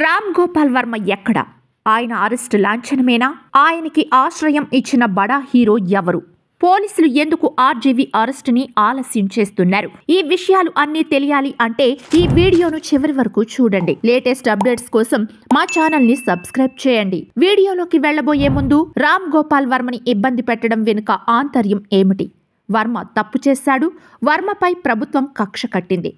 రామ్ గోపాల్ వర్మ ఎక్కడ ఆయన అరెస్టు లాంఛనమేనా ఆయనకి ఆశ్రయం ఇచ్చిన బడా హీరో ఎవరు పోలీసులు ఎందుకు ఆర్జీవీ అరెస్ట్ని ఆలస్యం చేస్తున్నారు ఈ విషయాలు అన్నీ తెలియాలి అంటే ఈ వీడియోను చివరి వరకు చూడండి లేటెస్ట్ అప్డేట్స్ కోసం మా ఛానల్ ని సబ్స్క్రైబ్ చేయండి వీడియోలోకి వెళ్లబోయే ముందు రామ్ గోపాల్ వర్మని ఇబ్బంది పెట్టడం వెనుక ఆంతర్యం ఏమిటి వర్మ తప్పు చేశాడు వర్మపై ప్రభుత్వం కక్ష కట్టింది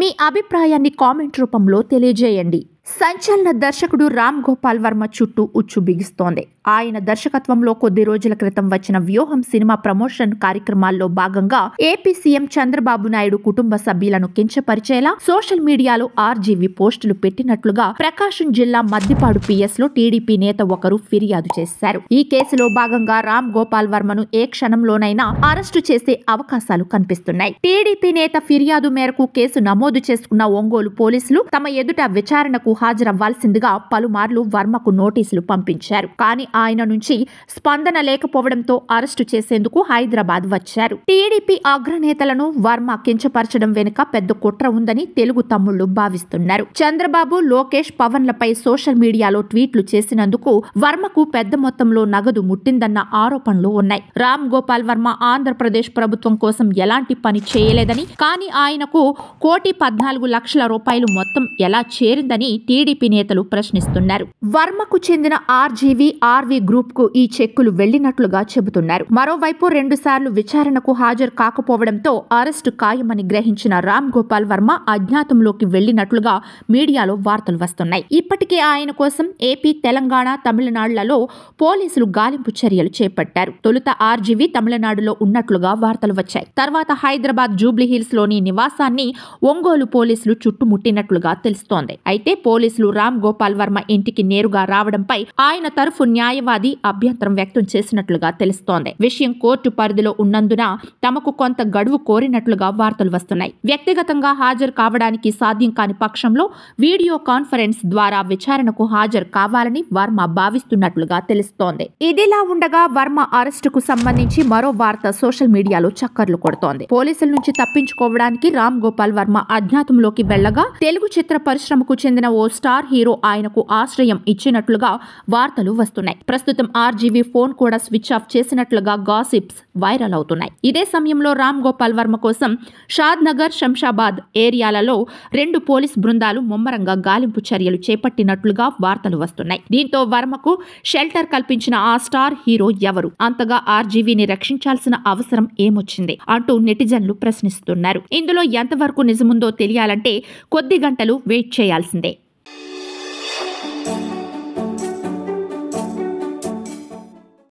మీ అభిప్రాయాన్ని కామెంట్ రూపంలో తెలియజేయండి సంచలన దర్శకుడు రామ్ గోపాల్ వర్మ చుట్టూ ఉచ్చు బిగిస్తోంది ఆయన దర్శకత్వంలో కొద్ది రోజుల క్రితం వచ్చిన వ్యూహం సినిమా ప్రమోషన్ కార్యక్రమాల్లో భాగంగా ఏపీ సీఎం చంద్రబాబు నాయుడు కుటుంబ సభ్యులను కించపరిచేలా సోషల్ మీడియాలో ఆర్జీవి పోస్టులు పెట్టినట్లుగా ప్రకాశం జిల్లా మద్దిపాడు పిఎస్ లో టీడీపీ నేత ఒకరు ఫిర్యాదు చేశారు ఈ కేసులో భాగంగా రామ్ గోపాల్ వర్మను ఏ క్షణంలోనైనా అరెస్టు చేసే అవకాశాలు కనిపిస్తున్నాయి టీడీపీ నేత ఫిర్యాదు మేరకు కేసు నమోదు చేసుకున్న ఒంగోలు పోలీసులు తమ ఎదుట విచారణకు హాజరవ్వాల్సిందిగా పలుమార్లు వర్మకు నోటీసులు పంపించారు కానీ ఆయన నుంచి స్పందన లేకపోవడంతో అరెస్టు చేసేందుకు హైదరాబాద్ వచ్చారు టీడీపీ అగ్రనేతలను వర్మ కించపరచడం వెనుక పెద్ద కుట్ర ఉందని తెలుగు తమ్ముళ్లు భావిస్తున్నారు చంద్రబాబు లోకేష్ పవన్లపై సోషల్ మీడియాలో ట్వీట్లు చేసినందుకు వర్మకు పెద్ద మొత్తంలో నగదు ముట్టిందన్న ఆరోపణలు ఉన్నాయి రామ్ గోపాల్ వర్మ ఆంధ్రప్రదేశ్ ప్రభుత్వం కోసం ఎలాంటి పని చేయలేదని కానీ ఆయనకు కోటి పద్నాలుగు లక్షల రూపాయలు మొత్తం ఎలా చేరిందని టీడీపీ నేతలు ప్రశ్నిస్తున్నారు వర్మకు చెందిన ఆర్జీవి ఆర్వి గ్రూప్ కు ఈ చెక్కులు వెళ్లినట్లుగా చెబుతున్నారు మరోవైపు రెండుసార్లు విచారణకు హాజరు కాకపోవడంతో అరెస్టు ఖాయమని గ్రహించిన రామ్ గోపాల్ వర్మ అజ్ఞాతంలోకి వెళ్లినట్లుగా మీడియాలో వార్తలు వస్తున్నాయి ఇప్పటికే ఆయన కోసం ఏపీ తెలంగాణ తమిళనాడులలో పోలీసులు గాలింపు చర్యలు చేపట్టారు తొలుత ఆర్జీవి తమిళనాడులో ఉన్నట్లుగా వార్తలు వచ్చాయి తర్వాత హైదరాబాద్ జూబ్లీహిల్స్ లోని నివాసాన్ని ఒంగోలు పోలీసులు చుట్టుముట్టినట్లుగా తెలుస్తోంది అయితే పోలీసులు రామ్ గోపాల్ వర్మ ఇంటికి నేరుగా రావడంపై ఆయన తరఫు న్యాయవాది అభ్యంతరం వ్యక్తం చేసినట్లుగా తెలుస్తోంది విషయం కోర్టు పరిధిలో ఉన్నందున తమకు కొంత గడువు కోరినట్లుగా వార్తలు వస్తున్నాయి వ్యక్తిగతంగా హాజరు కావడానికి సాధ్యం కాని పక్షంలో వీడియో కాన్ఫరెన్స్ ద్వారా విచారణకు హాజరు కావాలని వర్మ భావిస్తున్నట్లుగా తెలుస్తోంది ఇదిలా ఉండగా వర్మ అరెస్టుకు సంబంధించి మరో వార్త సోషల్ మీడియాలో చక్కర్లు కొడుతోంది పోలీసుల నుంచి తప్పించుకోవడానికి రామ్ గోపాల్ వర్మ అజ్ఞాతంలోకి వెళ్లగా తెలుగు చిత్ర పరిశ్రమకు చెందిన ఓ స్టార్ హీరో ఆయనకు ఆశ్రయం ఇచ్చినట్లుగా వార్తలు వస్తున్నాయి ప్రస్తుతం ఆర్జీవీ ఫోన్ కూడా స్విచ్ ఆఫ్ చేసినట్లుగా గాసిప్స్ వైరల్ అవుతున్నాయి ఇదే సమయంలో రామ్ గోపాల్ వర్మ కోసం షాద్ నగర్ శంషాబాద్ ఏరియాలలో రెండు పోలీస్ బృందాలు ముమ్మరంగా గాలింపు చర్యలు చేపట్టినట్లుగా వార్తలు వస్తున్నాయి దీంతో వర్మకు షెల్టర్ కల్పించిన ఆ స్టార్ హీరో ఎవరు అంతగా ఆర్జీవీని రక్షించాల్సిన అవసరం ఏమొచ్చింది అంటూ నెటిజన్లు ప్రశ్నిస్తున్నారు ఇందులో ఎంతవరకు నిజముందో తెలియాలంటే కొద్ది గంటలు వెయిట్ చేయాల్సిందే